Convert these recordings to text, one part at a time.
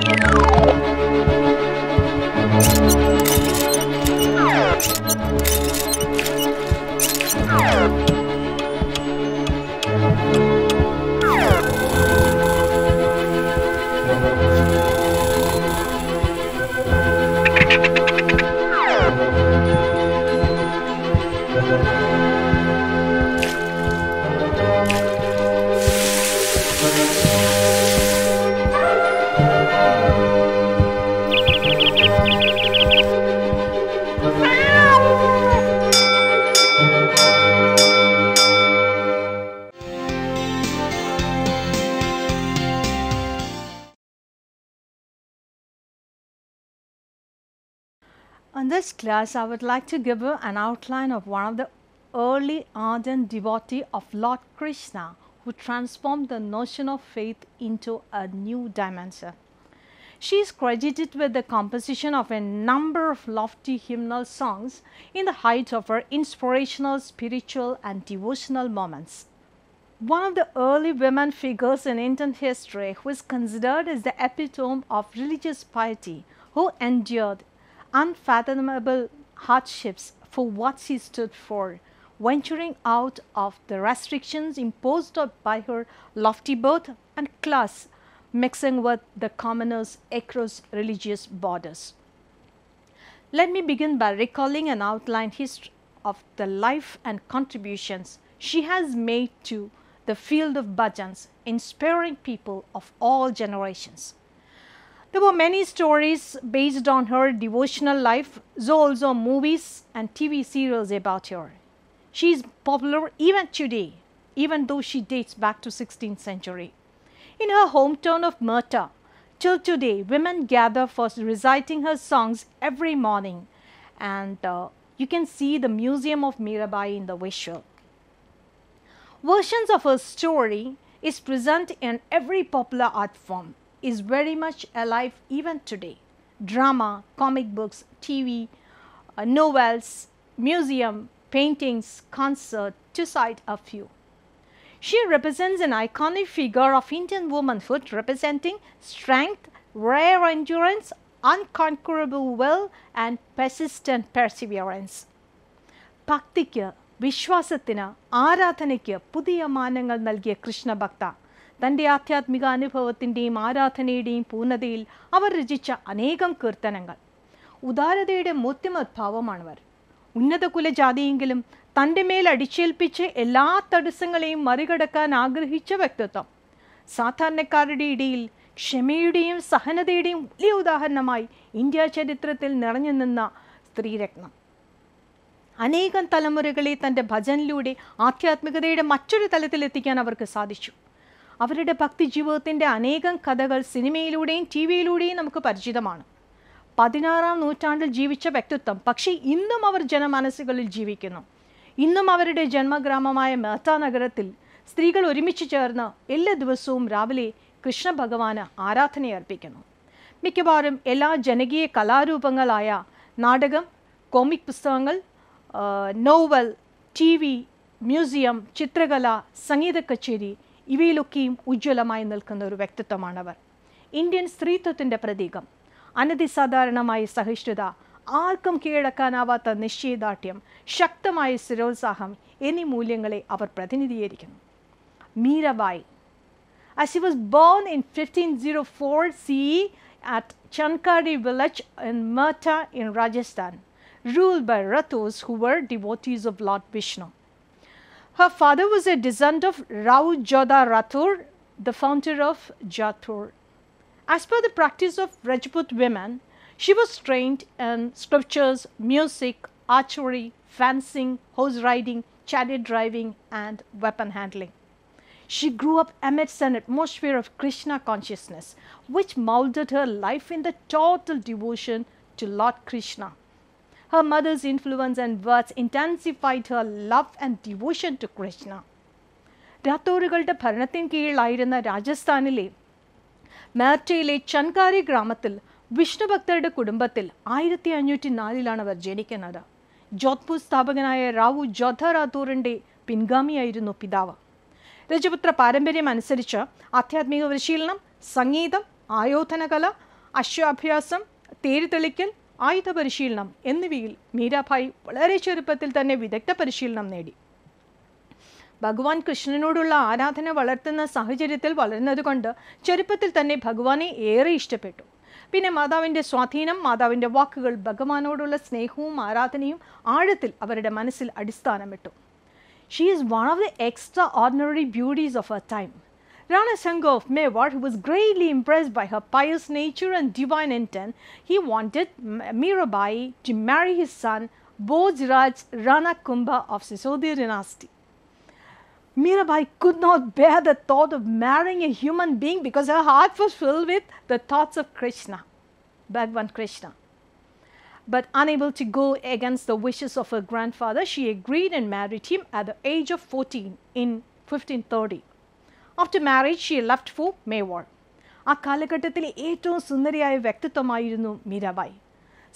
Thank you. In this class, I would like to give you an outline of one of the early ardent devotee of Lord Krishna who transformed the notion of faith into a new dimension. She is credited with the composition of a number of lofty hymnal songs in the height of her inspirational, spiritual and devotional moments. One of the early women figures in Indian history who is considered as the epitome of religious piety who endured unfathomable hardships for what she stood for, venturing out of the restrictions imposed by her lofty birth and class, mixing with the commoners across religious borders. Let me begin by recalling an outline history of the life and contributions she has made to the field of bhajans, inspiring people of all generations. There were many stories based on her devotional life, so also movies and TV serials about her. She is popular even today, even though she dates back to 16th century. In her hometown of Murta, till today, women gather for reciting her songs every morning and uh, you can see the Museum of Mirabai in the visual. Versions of her story is present in every popular art form is very much alive even today. Drama, comic books, TV, uh, novels, museum, paintings, concert, to cite a few. She represents an iconic figure of Indian womanhood representing strength, rare endurance, unconquerable will and persistent perseverance. Vishwasatina, വിശ്വാസത്തിന് ആരാധനയ്ക്ക് പുതിയ മാനങ്ങൾ Krishna കൃഷ്ണഭക്ത തൻ്റെ ആധ്യാത്മിക അനുഭവത്തിൻ്റെയും ആരാധനയുടെയും പൂർണ്ണതയിൽ അവർ രചിച്ച അനേകം കീർത്തനങ്ങൾ ഉദാരതയുടെ മൂർത്തിമദ്ഭാവമാണവർ ഉന്നത കുലജാതിയെങ്കിലും തൻ്റെ മേൽ അടിച്ചേൽപ്പിച്ച് എല്ലാ തടസ്സങ്ങളെയും മറികടക്കാൻ ആഗ്രഹിച്ച വ്യക്തിത്വം സാധാരണക്കാരുടെ ഇടയിൽ ക്ഷമയുടെയും സഹനതയുടെയും വലിയ ഉദാഹരണമായി ഇന്ത്യ ചരിത്രത്തിൽ നിറഞ്ഞു നിന്ന സ്ത്രീരത്നം അനേകം തലമുറകളെ തൻ്റെ ഭജനിലൂടെ ആധ്യാത്മികതയുടെ മറ്റൊരു തലത്തിലെത്തിക്കാൻ അവർക്ക് സാധിച്ചു അവരുടെ ഭക്തി ജീവിതത്തിൻ്റെ അനേകം കഥകൾ സിനിമയിലൂടെയും ടി വിയിലൂടെയും നമുക്ക് പരിചിതമാണ് പതിനാറാം നൂറ്റാണ്ടിൽ ജീവിച്ച വ്യക്തിത്വം പക്ഷേ ഇന്നും അവർ ജനമനസ്സുകളിൽ ജീവിക്കുന്നു ഇന്നും അവരുടെ ജന്മഗ്രാമമായ മേത്ത നഗരത്തിൽ സ്ത്രീകൾ ഒരുമിച്ച് ചേർന്ന് എല്ലാ ദിവസവും രാവിലെ കൃഷ്ണ ഭഗവാന് ആരാധനയർപ്പിക്കുന്നു മിക്കവാറും എല്ലാ ജനകീയ കലാരൂപങ്ങളായ നാടകം കോമിക് പുസ്തകങ്ങൾ നോവൽ ടി വി മ്യൂസിയം ചിത്രകല സംഗീത കച്ചേരി ഇവയിലൊക്കെയും ഉജ്ജ്വലമായി നിൽക്കുന്ന ഒരു വ്യക്തിത്വമാണവർ ഇന്ത്യൻ സ്ത്രീത്വത്തിൻ്റെ പ്രതീകം അനധിസാധാരണമായ സഹിഷ്ണുത ആർക്കും കീഴടക്കാനാവാത്ത നിശ്ചയദാർഢ്യം ശക്തമായ സ്ഥിരോത്സാഹം എന്നീ മൂല്യങ്ങളെ അവർ പ്രതിനിധീകരിക്കുന്നു Mirabai as she was born in 1504 CE at Chankari village in Merta in Rajasthan, ruled by Rathos who were devotees of Lord Vishnu. Her father was a descendant of Rao Jodha Rathur, the founder of Jathur. As per the practice of Rajput women, she was trained in scriptures, music, archery, fencing, horse riding, chariot driving, and weapon handling. She grew up amidst an atmosphere of Krishna consciousness, which molded her life in the total devotion to Lord Krishna. Her mother's influence and words intensified her love and devotion to Krishna. രാത്തോറുകളുടെ ഭരണത്തിന് കീഴിലായിരുന്ന രാജസ്ഥാനിലെ മാറ്റയിലെ ചൻകാരി ഗ്രാമത്തിൽ വിഷ്ണുഭക്തരുടെ കുടുംബത്തിൽ ആയിരത്തി അഞ്ഞൂറ്റി നാലിലാണ് അവർ ജനിക്കുന്നത് ജോധ്പൂർ സ്ഥാപകനായ റാവു ജോധറാത്തൂറിൻ്റെ പിൻഗാമിയായിരുന്നു പിതാവ് രജപുത്ര പാരമ്പര്യം അനുസരിച്ച് ആധ്യാത്മിക പരിശീലനം സംഗീതം ആയോധനകല അശ്വാഭ്യാസം തേരുതെളിക്കൽ ആയുധ പരിശീലനം എന്നിവയിൽ മീരാഭായ് വളരെ ചെറുപ്പത്തിൽ തന്നെ വിദഗ്ധ പരിശീലനം നേടി ഭഗവാൻ കൃഷ്ണനോടുള്ള ആരാധന വളർത്തുന്ന സാഹചര്യത്തിൽ വളരുന്നതുകൊണ്ട് ചെറുപ്പത്തിൽ തന്നെ ഭഗവാനെ ഏറെ ഇഷ്ടപ്പെട്ടു പിന്നെ മാതാവിൻ്റെ സ്വാധീനം മാതാവിൻ്റെ വാക്കുകൾ ഭഗവാനോടുള്ള സ്നേഹവും ആരാധനയും ആഴത്തിൽ അവരുടെ മനസ്സിൽ അടിസ്ഥാനമിട്ടു she is one of the extraordinary beauties of a time Rana Sangha of Mewar, who was greatly impressed by her pious nature and divine intent, he wanted Mirabai to marry his son Bojraj Rana Kumbha of Sisodi dynasty. Mirabai could not bear the thought of marrying a human being because her heart was filled with the thoughts of Krishna, Bhagwan Krishna. But unable to go against the wishes of her grandfather, she agreed and married him at the age of 14 in 1530. After marriage she left for Mewar ആ കാലഘട്ടത്തിലെ ഏറ്റവും സുന്ദരിയായ വ്യക്തിത്വമായിരുന്നു മീരാബായി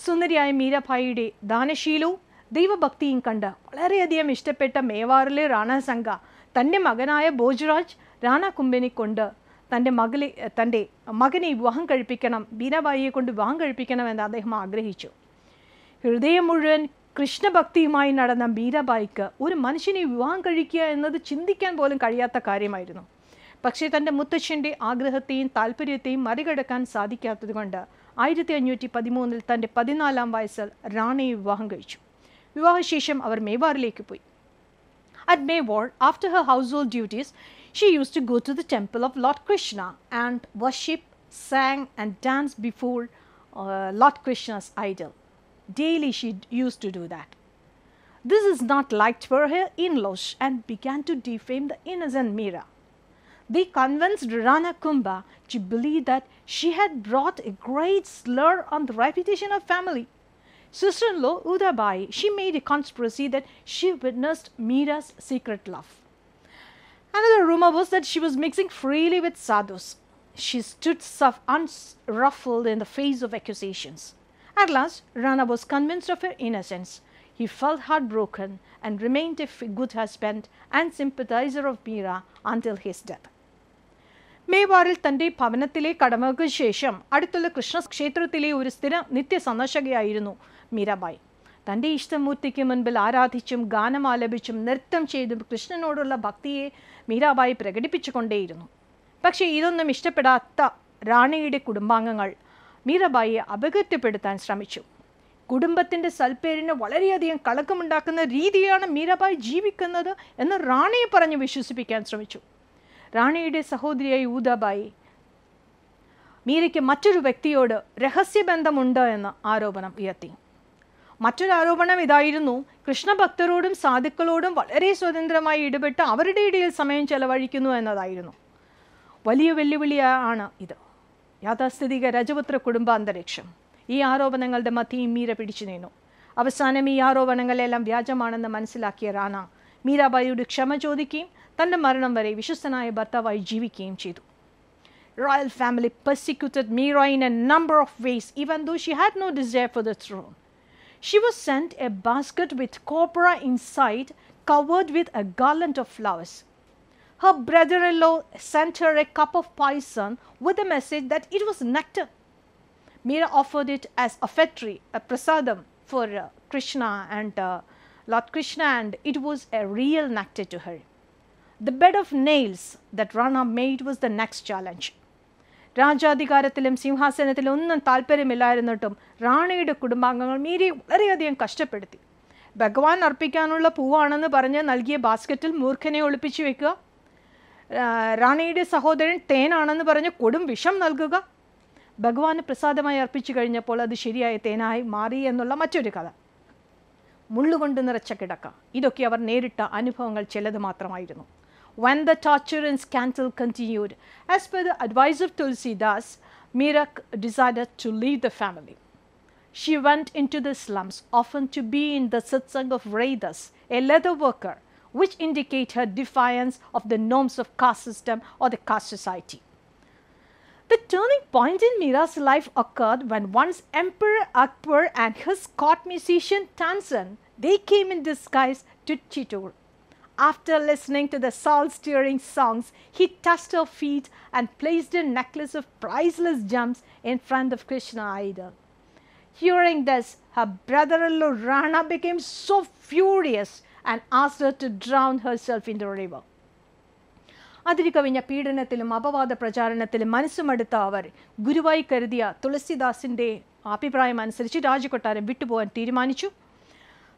സുന്ദരിയായ മീരാഭായിയുടെ ദാനശീലവും ദൈവഭക്തിയും കണ്ട് വളരെയധികം ഇഷ്ടപ്പെട്ട മേവാറിലെ റാണ സംഘ തൻ്റെ മകനായ ബോജ്രാജ് റാണ കുമ്പനെ കൊണ്ട് തൻ്റെ മകളെ തൻ്റെ മകനെ വിവാഹം കഴിപ്പിക്കണം മീരാബായിയെ കൊണ്ട് വിവാഹം കഴിപ്പിക്കണമെന്ന് അദ്ദേഹം ആഗ്രഹിച്ചു ഹൃദയം മുഴുവൻ കൃഷ്ണഭക്തിയുമായി നടന്ന മീരാബായിക്ക് ഒരു മനുഷ്യനെ വിവാഹം കഴിക്കുക എന്നത് ചിന്തിക്കാൻ പോലും കഴിയാത്ത കാര്യമായിരുന്നു പക്ഷേ തൻ്റെ മുത്തച്ഛൻ്റെ ആഗ്രഹത്തെയും താല്പര്യത്തെയും മറികടക്കാൻ സാധിക്കാത്തതുകൊണ്ട് ആയിരത്തി അഞ്ഞൂറ്റി പതിമൂന്നിൽ തൻ്റെ പതിനാലാം വയസ്സിൽ റാണയെ വിവാഹം കഴിച്ചു വിവാഹശേഷം അവർ മേവാറിലേക്ക് പോയി at Mewar after her household duties she use to go to the temple of lord Krishna and worship sang and danced before uh, Lord Krishna's idol. Daily she used to do that. This is not liked for her in-laws and began to defame the innocent Meera. They convinced Rana Kumbha to believe that she had brought a great slur on the reputation of family. Sister-in-law Udabai, she made a conspiracy that she witnessed Mira's secret love. Another rumor was that she was mixing freely with sadhus. She stood unruffled in the face of accusations. At last, Rana was convinced of her innocence. He felt heartbroken and remained a good husband and sympathizer of Mira until his death. മേവാറിൽ തന്റെ ഭവനത്തിലെ കടമകൾക്ക് ശേഷം അടുത്തുള്ള കൃഷ്ണ ക്ഷേത്രത്തിലെ ഒരു സ്ഥിര നിത്യ സന്ദർശകയായിരുന്നു മീരാബായി തൻ്റെ ഇഷ്ടമൂർത്തിക്ക് മുൻപിൽ ആരാധിച്ചും ഗാനം ആലപിച്ചും നൃത്തം ചെയ്തും കൃഷ്ണനോടുള്ള ഭക്തിയെ മീരാബായി പ്രകടിപ്പിച്ചുകൊണ്ടേയിരുന്നു പക്ഷേ ഇതൊന്നും ഇഷ്ടപ്പെടാത്ത റാണിയുടെ കുടുംബാംഗങ്ങൾ മീരാബായിയെ അപകീർത്തിപ്പെടുത്താൻ ശ്രമിച്ചു കുടുംബത്തിൻ്റെ സൽപ്പേരിന് വളരെയധികം കളക്കമുണ്ടാക്കുന്ന രീതിയാണ് മീരാബായി ജീവിക്കുന്നത് എന്ന് റാണിയെ പറഞ്ഞു വിശ്വസിപ്പിക്കാൻ ശ്രമിച്ചു റാണിയുടെ സഹോദരിയായി ഊതാബായി മീരയ്ക്ക് മറ്റൊരു വ്യക്തിയോട് രഹസ്യബന്ധമുണ്ട് എന്ന ആരോപണം ഉയർത്തി മറ്റൊരു ആരോപണം ഇതായിരുന്നു കൃഷ്ണഭക്തരോടും സാധുക്കളോടും വളരെ സ്വതന്ത്രമായി ഇടപെട്ട് അവരുടെ ഇടയിൽ സമയം ചെലവഴിക്കുന്നു എന്നതായിരുന്നു വലിയ വെല്ലുവിളിയാണ് ഇത് യാഥാസ്ഥിതിക രജപുത്ര കുടുംബ അന്തരീക്ഷം ഈ ആരോപണങ്ങളുടെ മധ്യയും മീര പിടിച്ചു നിന്നു അവസാനം ഈ ആരോപണങ്ങളെല്ലാം വ്യാജമാണെന്ന് മനസ്സിലാക്കിയ റാണ മീരാബായിയോട് ക്ഷമ ചോദിക്കുകയും തൻ്റെ മരണം വരെ വിശ്വസ്തനായ ഭർത്താവായി ജീവിക്കുകയും ചെയ്തു royal family persecuted Mira in a number of ways, even though she had no desire for the throne. She was sent a basket with copra inside, covered with a garland of flowers. Her brother in law sent her a cup of poison with the message that it was nectar. Mira offered it as a fetri, a prasadam for uh, Krishna and uh, Lord Krishna, and it was a real nectar to her. The bed of nails that Rana made was the next challenge രാജാധികാരത്തിലും സിംഹാസനത്തിലും ഒന്നും താല്പര്യമില്ലായിരുന്നിട്ടും റാണിയുടെ കുടുംബാംഗങ്ങൾ മീരി വളരെയധികം കഷ്ടപ്പെടുത്തി ഭഗവാൻ അർപ്പിക്കാനുള്ള പൂവാണെന്ന് പറഞ്ഞ് നൽകിയ ബാസ്ക്കറ്റിൽ മൂർഖനെ ഒളിപ്പിച്ചു വെക്കുക റാണിയുടെ സഹോദരൻ തേനാണെന്ന് പറഞ്ഞ് കൊടും വിഷം നൽകുക ഭഗവാന് പ്രസാദമായി അർപ്പിച്ചു കഴിഞ്ഞപ്പോൾ അത് ശരിയായ തേനായി മാറി എന്നുള്ള മറ്റൊരു കഥ മുള്ളുകൊണ്ട് നിറച്ച കിടക്ക ഇതൊക്കെ അവർ നേരിട്ട അനുഭവങ്ങൾ ചിലത് മാത്രമായിരുന്നു when the torture and scandal continued. As per the advice of Tulsi Das, Meera decided to leave the family. She went into the slums, often to be in the satsang of Raidas, a leather worker, which indicate her defiance of the norms of caste system or the caste society. The turning point in Meera's life occurred when once Emperor Akbar and his court musician Tansen they came in disguise to Chittor after listening to the soul stirring songs, he touched her feet and placed a necklace of priceless gems in front of Krishna idol. Hearing this, her brother in law Rana became so furious and asked her to drown herself in the river. അതിരു കവിഞ്ഞ പീഡനത്തിലും അപവാദ പ്രചാരണത്തിലും മനസ്സുമെടുത്ത അവർ ഗുരുവായി കരുതിയ തുളസിദാസിൻ്റെ അഭിപ്രായം അനുസരിച്ച് രാജകൊട്ടാരം വിട്ടുപോകാൻ തീരുമാനിച്ചു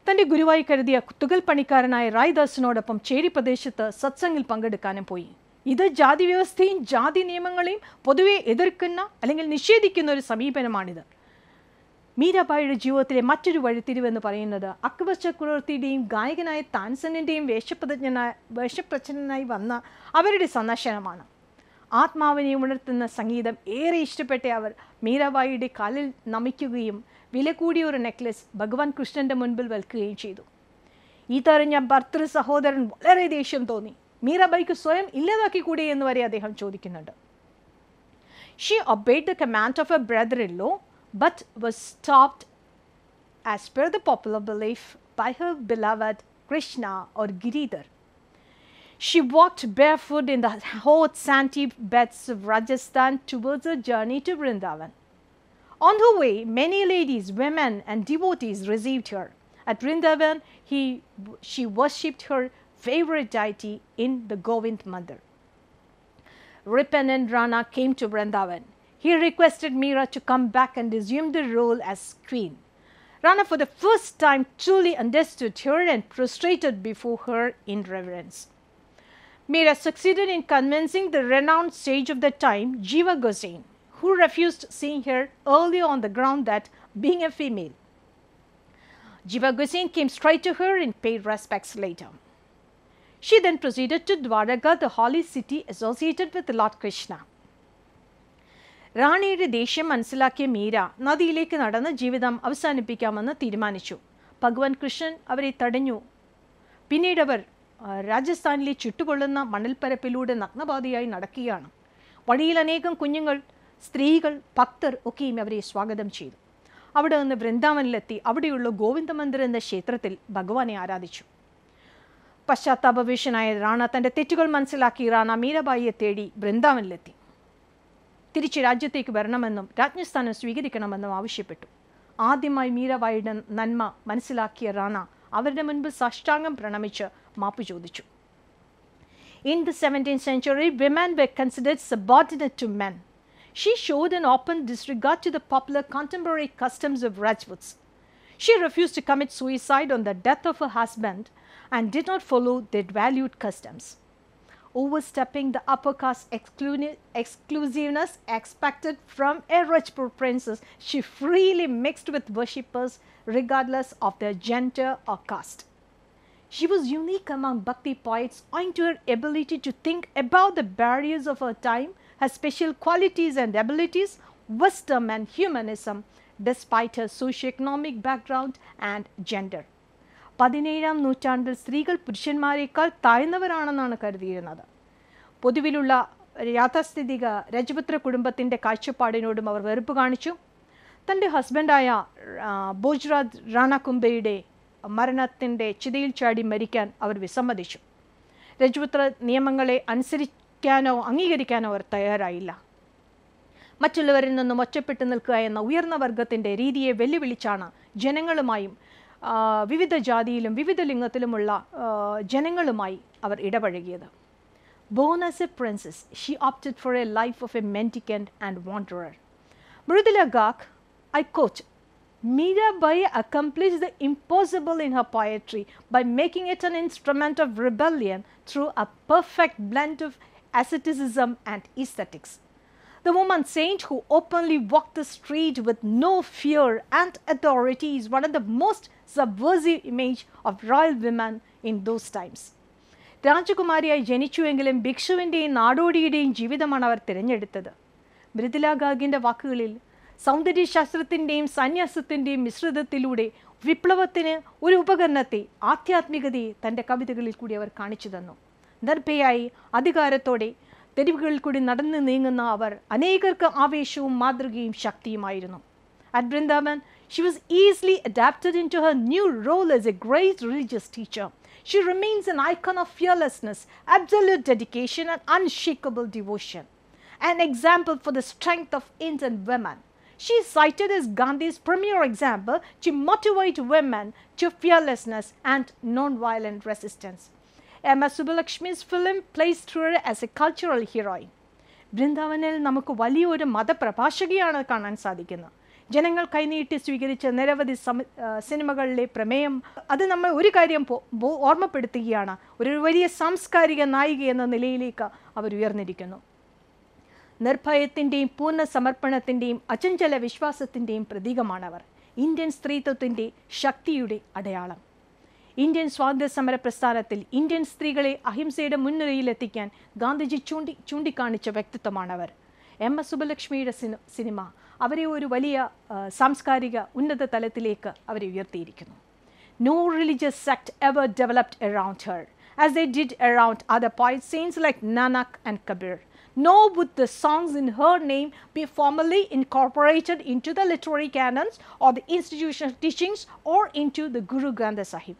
തന്റെ ഗുരുവായി കരുതിയ തുകൽ പണിക്കാരനായ റായ്ദാസിനോടൊപ്പം ചേരി പ്രദേശത്ത് സത്സംഗിൽ പങ്കെടുക്കാനും പോയി ഇത് ജാതി വ്യവസ്ഥയും ജാതി നിയമങ്ങളെയും പൊതുവെ എതിർക്കുന്ന അല്ലെങ്കിൽ നിഷേധിക്കുന്ന ഒരു സമീപനമാണിത് മീരാബായിയുടെ ജീവിതത്തിലെ മറ്റൊരു വഴിത്തിരിവെന്ന് പറയുന്നത് അക്ബർ ചക്രവർത്തിയുടെയും ഗായകനായ താൻസനിൻ്റെയും വേഷപ്രജ്ഞനായ വേഷപ്രച്ഛനായി വന്ന അവരുടെ സന്ദർശനമാണ് ആത്മാവിനെ ഉണർത്തുന്ന സംഗീതം ഏറെ ഇഷ്ടപ്പെട്ട അവർ മീരാബായിയുടെ കാലിൽ നമിക്കുകയും വിലകൂടിയ ഒരു നെക്ലസ് ഭഗവാൻ കൃഷ്ണൻ്റെ മുൻപിൽ വൽക്കുകയും ചെയ്തു ഈ തരഞ്ഞ ഭർത്തൃ സഹോദരൻ വളരെ ദേഷ്യം തോന്നി മീരാബായിക്ക് സ്വയം ഇല്ലാതാക്കി കൂടെ എന്ന് വരെ അദ്ദേഹം ചോദിക്കുന്നുണ്ട് she obeyed the command of a brother in law but was stopped as per the popular belief by her beloved Krishna or Giridhar She walked barefoot in the hot sandy beds of Rajasthan towards her journey to Vrindavan. On the way, many ladies, women and devotees received her. At Vrindavan, he, she worshipped her favorite deity in the Govind Mandir. Ripan and Rana came to Vrindavan. He requested Meera to come back and resume the role as queen. Rana for the first time truly understood her and prostrated before her in reverence. Meera succeeded in convincing the renowned sage of the time, Jiva Gosain, who refused seeing her earlier on the ground that being a female. Jiva Jivagusin came straight to her and paid respects later. She then proceeded to Dwaraka, the holy city associated with Lord Krishna. റാണിയുടെ ദേഷ്യം മനസ്സിലാക്കിയ മീര നദിയിലേക്ക് നടന്ന് ജീവിതം അവസാനിപ്പിക്കാമെന്ന് തീരുമാനിച്ചു ഭഗവാൻ കൃഷ്ണൻ അവരെ തടഞ്ഞു പിന്നീട് അവർ രാജസ്ഥാനിലെ ചുട്ടുപൊള്ളുന്ന മണൽപ്പരപ്പിലൂടെ നഗ്നപാതയായി നടക്കുകയാണ് വഴിയിൽ അനേകം കുഞ്ഞുങ്ങൾ സ്ത്രീകൾ ഭക്തർ ഒക്കെയും അവരെ സ്വാഗതം ചെയ്തു അവിടെ നിന്ന് വൃന്ദാവനിലെത്തി അവിടെയുള്ള ഗോവിന്ദ മന്ദിർ എന്ന ക്ഷേത്രത്തിൽ ഭഗവാനെ ആരാധിച്ചു പശ്ചാത്താപവേഷനായ റാണ തൻ്റെ തെറ്റുകൾ മനസ്സിലാക്കി റാണ മീരബായിയെ തേടി വൃന്ദാവനിലെത്തി തിരിച്ച് രാജ്യത്തേക്ക് വരണമെന്നും രാജ്ഞസ്ഥാനം സ്വീകരിക്കണമെന്നും ആവശ്യപ്പെട്ടു ആദ്യമായി മീരബായിയുടെ നന്മ മനസ്സിലാക്കിയ റാണ അവരുടെ മുൻപ് സാഷ്ടാംഗം പ്രണമിച്ച് മാപ്പ് ചോദിച്ചു in the seventeen century women were considered subordinate to men. she showed an open disregard to the popular contemporary customs of Rajputs. She refused to commit suicide on the death of her husband and did not follow their valued customs. Overstepping the upper caste exclusiveness expected from a Rajput princess, she freely mixed with worshippers regardless of their gender or caste. She was unique among Bhakti poets owing to her ability to think about the barriers of her time her special qualities and abilities, wisdom and humanism despite her socioeconomic background and gender. പതിനേഴാം നൂറ്റാണ്ടിൽ സ്ത്രീകൾ പുരുഷന്മാരെക്കാൾ താഴ്ന്നവരാണെന്നാണ് കരുതിയിരുന്നത് പൊതുവിലുള്ള യാഥാസ്ഥിതിക രജപുത്ര കുടുംബത്തിൻ്റെ കാഴ്ചപ്പാടിനോടും അവർ വെറുപ്പ് കാണിച്ചു തൻ്റെ ഹസ്ബൻഡായ ഭോജ്രാജ് റാണകുംബയുടെ മരണത്തിൻ്റെ ചിതയിൽ ചാടി മരിക്കാൻ അവർ വിസമ്മതിച്ചു രജപുത്ര നിയമങ്ങളെ അനുസരിച്ച് സഹിക്കാനോ അംഗീകരിക്കാനോ അവർ തയ്യാറായില്ല മറ്റുള്ളവരിൽ നിന്നും ഒറ്റപ്പെട്ടു നിൽക്കുക എന്ന ഉയർന്ന വർഗത്തിൻ്റെ രീതിയെ വെല്ലുവിളിച്ചാണ് ജനങ്ങളുമായും വിവിധ ജാതിയിലും വിവിധ ലിംഗത്തിലുമുള്ള ജനങ്ങളുമായി അവർ ഇടപഴകിയത് born as a princess she opted for a life of a mendicant and wanderer Mridula ഗാഖ് I coach by accomplished the impossible in her poetry by making it an instrument of rebellion through a perfect blend of asceticism, and aesthetics. The woman saint who openly walked the street with no fear and authority is one of the most subversive image of royal women in those times. രാജകുമാരിയായി ജനിച്ചുവെങ്കിലും ഭിക്ഷുവിൻ്റെയും നാടോടിയുടെയും ജീവിതമാണ് അവർ തിരഞ്ഞെടുത്തത് മൃദുല ഗാഗിൻ്റെ വാക്കുകളിൽ സൗന്ദര്യശാസ്ത്രത്തിൻ്റെയും സന്യാസത്തിൻ്റെയും മിശ്രിതത്തിലൂടെ വിപ്ലവത്തിന് ഒരു ഉപകരണത്തെ ആധ്യാത്മികതയെ തൻ്റെ കവിതകളിൽ കൂടി അവർ കാണിച്ചു തന്നു നിർഭയായി അധികാരത്തോടെ തെരുവുകളിൽ കൂടി നടന്നു നീങ്ങുന്ന അവർ അനേകർക്ക് ആവേശവും മാതൃകയും ശക്തിയുമായിരുന്നു At Vrindavan She was easily adapted into her new role as a great religious teacher. She remains an icon of fearlessness, absolute dedication, and unshakable devotion. An example for the strength of Indian women. She is cited as Gandhi's premier example to motivate women to fearlessness and non violent resistance. M S Subbulakshmi's film plays through as a cultural heroine ബൃന്ദാവനിൽ നമുക്ക് വലിയൊരു മതപ്രഭാഷകയാണ് കാണാൻ സാധിക്കുന്നത് ജനങ്ങൾ കൈനീട്ടി സ്വീകരിച്ച നിരവധി സിനിമകളിലെ പ്രമേയം അത് നമ്മൾ ഒരു കാര്യം ഓർമ്മപ്പെടുത്തുകയാണ് ഒരു വലിയ സാംസ്കാരിക നായിക എന്ന നിലയിലേക്ക് അവർ ഉയർന്നിരിക്കുന്നു നിർഭയത്തിൻ്റെയും പൂർണ്ണ സമർപ്പണത്തിൻ്റെയും അചഞ്ചല വിശ്വാസത്തിൻ്റെയും പ്രതീകമാണവർ ഇന്ത്യൻ സ്ത്രീത്വത്തിൻ്റെ ശക്തിയുടെ അടയാളം ഇന്ത്യൻ സ്വാതന്ത്ര്യസമര പ്രസ്ഥാനത്തിൽ ഇന്ത്യൻ സ്ത്രീകളെ അഹിംസയുടെ മുൻനിരയിലെത്തിക്കാൻ ഗാന്ധിജി ചൂണ്ടി ചൂണ്ടിക്കാണിച്ച വ്യക്തിത്വമാണ് അവർ എം എസ് സുബലക്ഷ്മിയുടെ സിനിമ അവരെ ഒരു വലിയ സാംസ്കാരിക ഉന്നത തലത്തിലേക്ക് അവരെ ഉയർത്തിയിരിക്കുന്നു no religious sect ever developed around her as they did around other poet saints like Nanak and Kabir the songs in her in be formally incorporated into the literary literary or the institutional teachings or into the Guru Granth Sahib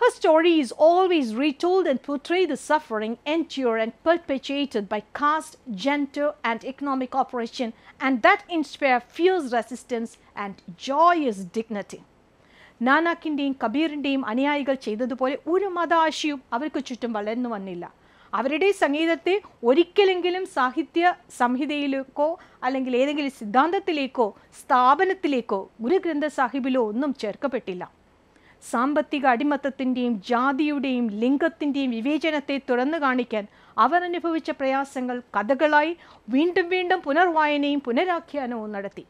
Her story is always retold and portray the suffering endured and perpetuated by caste, gender and economic oppression and that inspire fierce resistance and joyous dignity. നാനാക്കിൻ്റെയും കബീറിൻ്റെയും അനുയായികൾ ചെയ്തതുപോലെ ഒരു മതാശയും അവർക്ക് ചുറ്റും വളർന്നു വന്നില്ല അവരുടെ സംഗീതത്തെ ഒരിക്കലെങ്കിലും സാഹിത്യ സംഹിതയിലേക്കോ അല്ലെങ്കിൽ ഏതെങ്കിലും സിദ്ധാന്തത്തിലേക്കോ സ്ഥാപനത്തിലേക്കോ ഗുരുഗ്രന്ഥ സാഹിബിലോ ഒന്നും ചേർക്കപ്പെട്ടില്ല സാമ്പത്തിക അടിമത്തത്തിൻ്റെയും ജാതിയുടെയും ലിംഗത്തിൻ്റെയും വിവേചനത്തെ തുറന്നു കാണിക്കാൻ അവർ അനുഭവിച്ച പ്രയാസങ്ങൾ കഥകളായി വീണ്ടും വീണ്ടും പുനർവായനയും പുനരാഖ്യാനവും നടത്തി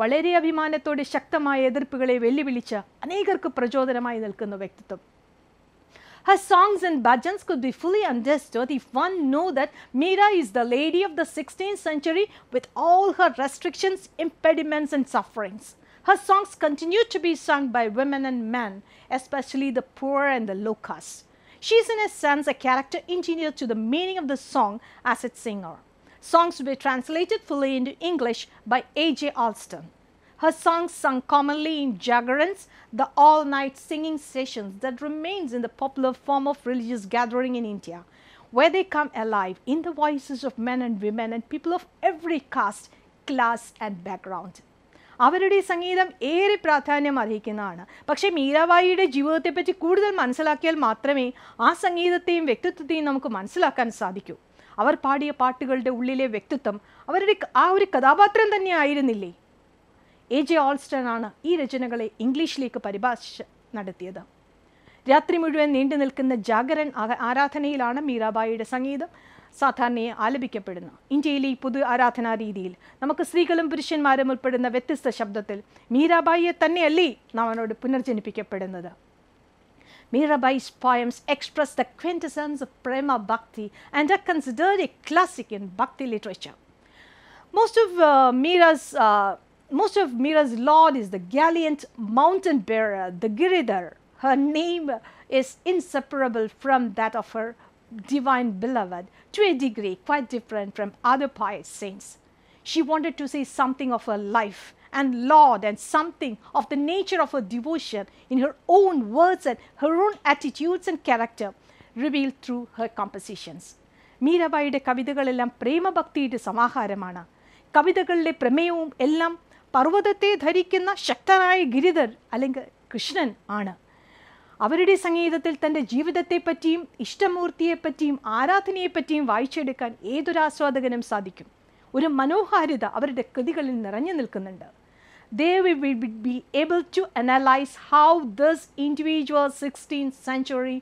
വളരെ അഭിമാനത്തോടെ ശക്തമായ എതിർപ്പുകളെ വെല്ലുവിളിച്ച അനേകർക്ക് പ്രചോദനമായി നിൽക്കുന്ന വ്യക്തിത്വം Her songs and bhajans could be fully understood if one knew that Meera is the lady of the 16th century with all her restrictions, impediments, and sufferings. Her songs continue to be sung by women and men, especially the poor and the low caste. She is in a sense a character engineer to the meaning of the song as its singer. Songs were translated fully into English by A.J. Alston. Her songs sung commonly in jagarans, the all-night singing sessions that remains in the popular form of religious gathering in India, where they come alive in the voices of men and women and people of every caste, class and background. അവരുടെ സംഗീതം ഏറെ പ്രാധാന്യം അർഹിക്കുന്നതാണ് പക്ഷേ മീരാബായിയുടെ ജീവിതത്തെപ്പറ്റി കൂടുതൽ മനസ്സിലാക്കിയാൽ മാത്രമേ ആ സംഗീതത്തെയും വ്യക്തിത്വത്തെയും നമുക്ക് മനസ്സിലാക്കാൻ സാധിക്കൂ അവർ പാടിയ പാട്ടുകളുടെ ഉള്ളിലെ വ്യക്തിത്വം അവരുടെ ആ ഒരു കഥാപാത്രം തന്നെ ആയിരുന്നില്ലേ എ ജെ ഓൾസ്റ്റൺ ആണ് ഈ രചനകളെ ഇംഗ്ലീഷിലേക്ക് പരിഭാഷ നടത്തിയത് രാത്രി മുഴുവൻ നീണ്ടു നിൽക്കുന്ന ജാഗരൻ ആരാധനയിലാണ് മീരാബായിയുടെ സംഗീതം സാധാരണയെ ആലപിക്കപ്പെടുന്നു ഇന്ത്യയിലെ ഈ പൊതു ആരാധനാ രീതിയിൽ നമുക്ക് സ്ത്രീകളും പുരുഷന്മാരും ഉൾപ്പെടുന്ന വ്യത്യസ്ത ശബ്ദത്തിൽ മീരാബായിയെ തന്നെയല്ലേ നാം അവനോട് പുനർജനിപ്പിക്കപ്പെടുന്നത് Mirabai's poems express the quintessence of Prema Bhakti and are considered a classic in Bhakti literature. Most of uh, Mira's uh, most of Mira's lord is the gallant mountain bearer, the Giridhar. Her name is inseparable from that of her divine beloved to a degree quite different from other pious saints. She wanted to say something of her life and Lord and something of the nature of her devotion in her own words and her own attitudes and character revealed through her compositions. മീരാബായിയുടെ കവിതകളെല്ലാം പ്രേമഭക്തിയുടെ സമാഹാരമാണ് കവിതകളിലെ പ്രമേയവും എല്ലാം പർവ്വതത്തെ ധരിക്കുന്ന ശക്തനായ ഗിരിധർ അല്ലെങ്കിൽ കൃഷ്ണൻ ആണ് അവരുടെ സംഗീതത്തിൽ തൻ്റെ ജീവിതത്തെപ്പറ്റിയും ഇഷ്ടമൂർത്തിയെപ്പറ്റിയും ആരാധനയെപ്പറ്റിയും വായിച്ചെടുക്കാൻ ഏതൊരാസ്വാദകനും സാധിക്കും ഒരു മനോഹാരിത അവരുടെ കൃതികളിൽ നിറഞ്ഞു നിൽക്കുന്നുണ്ട് they will be able to analyze how this individual 16th century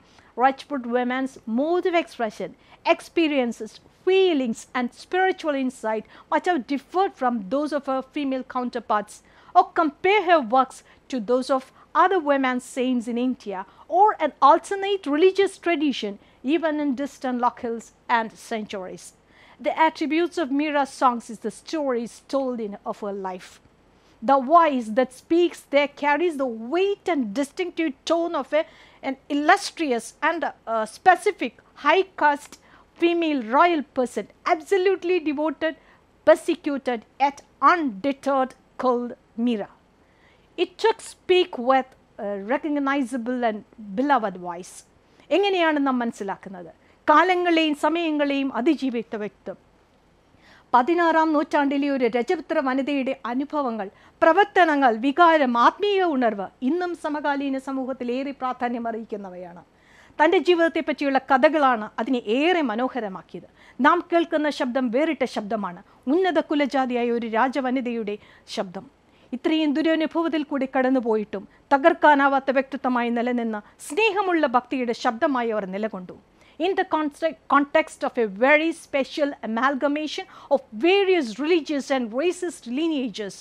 Rajput woman's mode of expression, experiences, feelings, and spiritual insight might have differed from those of her female counterparts, or compare her works to those of other women saints in India or an alternate religious tradition even in distant locales and centuries. The attributes of Mira's songs is the stories told in of her life. The voice that speaks there carries the weight and distinctive tone of a, an illustrious and a, uh, a specific high caste female royal person, absolutely devoted, persecuted, yet undeterred called Mira. It took speak with recognisable and beloved voice എങ്ങനെയാണ് നാം മനസ്സിലാക്കുന്നത് കാലങ്ങളെയും സമയങ്ങളെയും അതിജീവിത്ത വ്യക്തം പതിനാറാം നൂറ്റാണ്ടിലെ ഒരു രജപുത്ര വനിതയുടെ അനുഭവങ്ങൾ പ്രവർത്തനങ്ങൾ വികാരം ആത്മീയ ഉണർവ് ഇന്നും സമകാലീന സമൂഹത്തിൽ ഏറെ പ്രാധാന്യം അറിയിക്കുന്നവയാണ് തൻ്റെ ജീവിതത്തെപ്പറ്റിയുള്ള കഥകളാണ് അതിനെ ഏറെ മനോഹരമാക്കിയത് നാം കേൾക്കുന്ന ശബ്ദം വേറിട്ട ശബ്ദമാണ് ഉന്നത കുലജാതിയായ ഒരു രാജവനിതയുടെ ശബ്ദം ഇത്രയും ദുരനുഭവത്തിൽ കൂടി കടന്നുപോയിട്ടും തകർക്കാനാവാത്ത വ്യക്തിത്വമായി നിലനിന്ന സ്നേഹമുള്ള ഭക്തിയുടെ ശബ്ദമായി അവർ നിലകൊണ്ടു in the context of a very special amalgamation of various religious and racist lineages,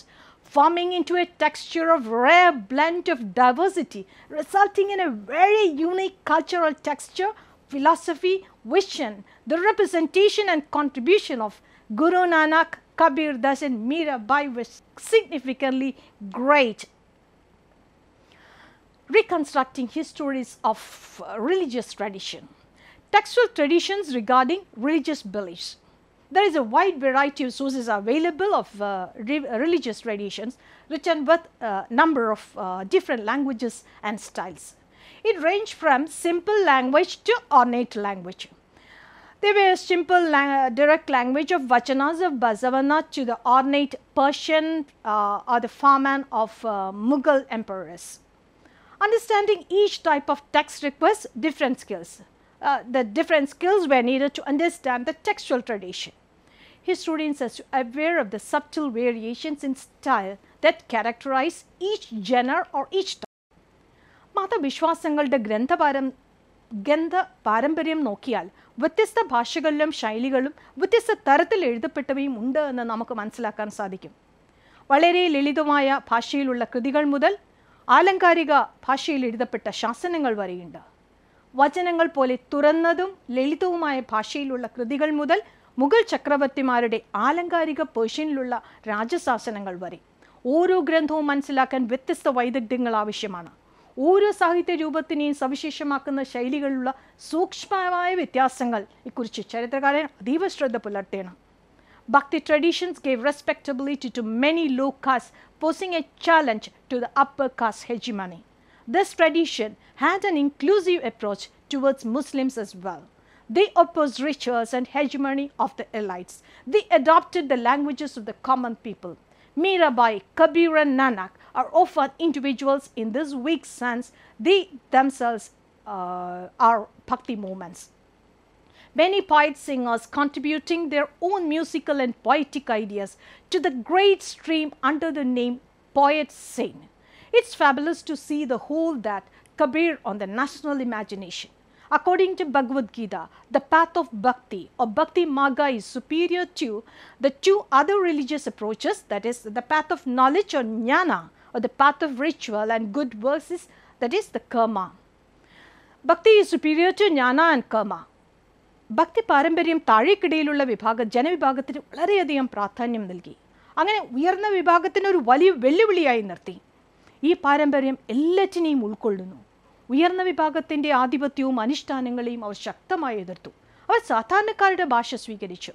forming into a texture of rare blend of diversity, resulting in a very unique cultural texture, philosophy, vision, the representation and contribution of Guru Nanak Kabir Das and Mirabai were significantly great. Reconstructing histories of uh, religious tradition. Textual traditions regarding religious beliefs. There is a wide variety of sources available of uh, re religious traditions written with a uh, number of uh, different languages and styles. It range from simple language to ornate language. They were a simple lang uh, direct language of Vachanas of Basavana to the ornate Persian uh, or the farman of uh, Mughal emperors. Understanding each type of text requires different skills. Uh, the different skills were needed to understand the textual tradition. Historians are aware of the subtle variations in style that characterize each genre or each type. മതവിശ്വാസങ്ങളുടെ ഗ്രന്ഥപാരം ഗന്ധ പാരമ്പര്യം Nokial, വ്യത്യസ്ത ഭാഷകളിലും ശൈലികളും വ്യത്യസ്ത തരത്തിൽ എഴുതപ്പെട്ടവയും ഉണ്ട് എന്ന് നമുക്ക് മനസ്സിലാക്കാൻ സാധിക്കും വളരെ ലളിതമായ ഭാഷയിലുള്ള കൃതികൾ മുതൽ ആലങ്കാരിക ഭാഷയിൽ എഴുതപ്പെട്ട ശാസനങ്ങൾ വരെയുണ്ട് വചനങ്ങൾ പോലെ തുറന്നതും ലളിതവുമായ ഭാഷയിലുള്ള കൃതികൾ മുതൽ മുഗൾ ചക്രവർത്തിമാരുടെ ആലങ്കാരിക പേർഷ്യനിലുള്ള രാജശാസനങ്ങൾ വരെ ഓരോ ഗ്രന്ഥവും മനസ്സിലാക്കാൻ വ്യത്യസ്ത വൈദഗ്ധ്യങ്ങൾ ആവശ്യമാണ് ഓരോ സാഹിത്യ രൂപത്തിനെയും സവിശേഷമാക്കുന്ന ശൈലികളിലുള്ള സൂക്ഷ്മമായ വ്യത്യാസങ്ങൾ ഇക്കുറിച്ച് ചരിത്രകാരൻ അതീവ ശ്രദ്ധ പുലർത്തിയാണ് Bhakti traditions gave respectability to many low castes, posing a challenge to the upper caste hegemony. This tradition had an inclusive approach towards Muslims as well. They opposed rituals and hegemony of the elites. They adopted the languages of the common people. Mirabai, Kabir and Nanak are often individuals in this weak sense, they themselves uh, are bhakti movements. Many poet singers contributing their own musical and poetic ideas to the great stream under the name poet It It's fabulous to see the whole that Kabir on the national imagination. According to Bhagavad Gita, the path of bhakti or bhakti maga is superior to the two other religious approaches that is the path of knowledge or jnana or the path of ritual and good works is that is the karma. Bhakti is superior to jnana and karma. ഭക്തി പാരമ്പര്യം താഴേക്കിടയിലുള്ള വിഭാഗ ജനവിഭാഗത്തിന് വളരെയധികം പ്രാധാന്യം നൽകി അങ്ങനെ ഉയർന്ന വിഭാഗത്തിന് ഒരു വലിയ വെല്ലുവിളിയായി നിർത്തി ഈ പാരമ്പര്യം എല്ലാറ്റിനെയും ഉൾക്കൊള്ളുന്നു ഉയർന്ന വിഭാഗത്തിൻ്റെ ആധിപത്യവും അനുഷ്ഠാനങ്ങളെയും അവർ ശക്തമായി എതിർത്തു അവർ സാധാരണക്കാരുടെ ഭാഷ സ്വീകരിച്ചു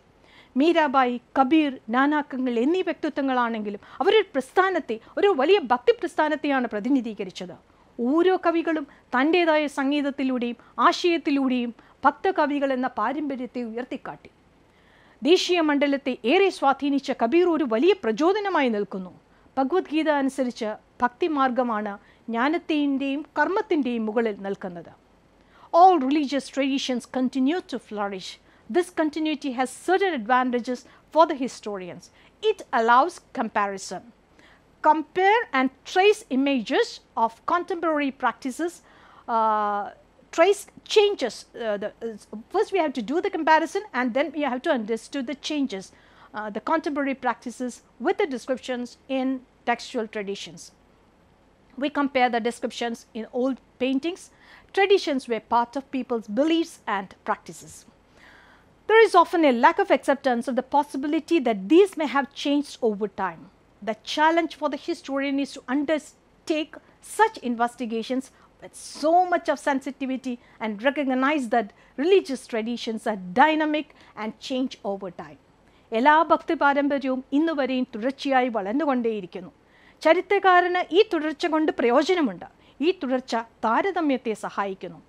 മീരാബായി കബീർ നാനാക്കങ്ങൾ എന്നീ വ്യക്തിത്വങ്ങളാണെങ്കിലും അവരൊരു പ്രസ്ഥാനത്തെ ഒരു വലിയ ഭക്തി പ്രസ്ഥാനത്തെയാണ് പ്രതിനിധീകരിച്ചത് ഓരോ കവികളും തൻ്റേതായ സംഗീതത്തിലൂടെയും ആശയത്തിലൂടെയും കവികൾ എന്ന പാരമ്പര്യത്തെ ഉയർത്തിക്കാട്ടി ദേശീയ മണ്ഡലത്തെ ഏറെ സ്വാധീനിച്ച കബീർ ഒരു വലിയ പ്രചോദനമായി നിൽക്കുന്നു ഭഗവത്ഗീത അനുസരിച്ച് ഭക്തിമാർഗമാണ് ജ്ഞാനത്തിൻ്റെയും കർമ്മത്തിൻ്റെയും മുകളിൽ നിൽക്കുന്നത് all religious traditions continue to flourish This continuity has certain advantages for the historians. It allows comparison. Compare and trace images of contemporary practices uh, trace changes. Uh, the, uh, first we have to do the comparison and then we have to understand the changes, uh, the contemporary practices with the descriptions in textual traditions. We compare the descriptions in old paintings. Traditions were part of people's beliefs and practices. There is often a lack of acceptance of the possibility that these may have changed over time. The challenge for the historian is to undertake such investigations with so much of sensitivity and recognize that religious traditions are dynamic and change over time. Ella എല്ലാ ഭക്തി പാരമ്പര്യവും ഇന്ന് വരെയും തുടർച്ചയായി വളർന്നുകൊണ്ടേയിരിക്കുന്നു ചരിത്രകാരന് ഈ തുടർച്ച കൊണ്ട് പ്രയോജനമുണ്ട് ഈ തുടർച്ച താരതമ്യത്തെ സഹായിക്കുന്നു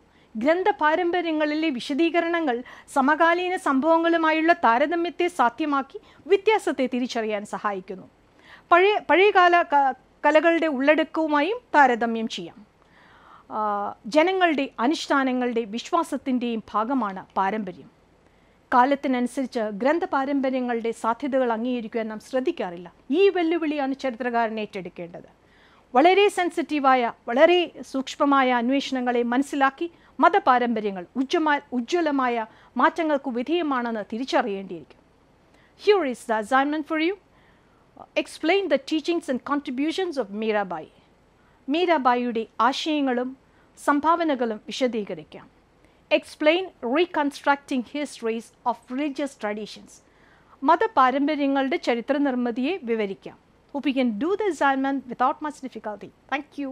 ഗ്രന്ഥ പാരമ്പര്യങ്ങളിലെ വിശദീകരണങ്ങൾ സമകാലീന സംഭവങ്ങളുമായുള്ള താരതമ്യത്തെ സാധ്യമാക്കി വ്യത്യാസത്തെ തിരിച്ചറിയാൻ സഹായിക്കുന്നു പഴയ പഴയകാല കലകളുടെ ഉള്ളടക്കവുമായും താരതമ്യം ചെയ്യാം ജനങ്ങളുടെ അനുഷ്ഠാനങ്ങളുടെ വിശ്വാസത്തിൻ്റെയും ഭാഗമാണ് പാരമ്പര്യം കാലത്തിനനുസരിച്ച് ഗ്രന്ഥ പാരമ്പര്യങ്ങളുടെ സാധ്യതകൾ അംഗീകരിക്കുവാൻ നാം ശ്രദ്ധിക്കാറില്ല ഈ വെല്ലുവിളിയാണ് ചരിത്രകാരൻ ഏറ്റെടുക്കേണ്ടത് വളരെ സെൻസിറ്റീവായ വളരെ സൂക്ഷ്മമായ അന്വേഷണങ്ങളെ മനസ്സിലാക്കി മതപാരമ്പര്യങ്ങൾ ഉജ്ജമാ ഉജ്ജ്വലമായ മാറ്റങ്ങൾക്ക് വിധേയമാണെന്ന് തിരിച്ചറിയേണ്ടിയിരിക്കും here is the assignment for you explain the teachings and contributions of Mirabai മീരാബായിയുടെ ആശയങ്ങളും സംഭാവനകളും വിശദീകരിക്കാം explain reconstructing histories of religious traditions മതപാരമ്പര്യങ്ങളുടെ ചരിത്ര നിർമ്മിതിയെ വിവരിക്കാം who you can do the assignment without much difficulty thank U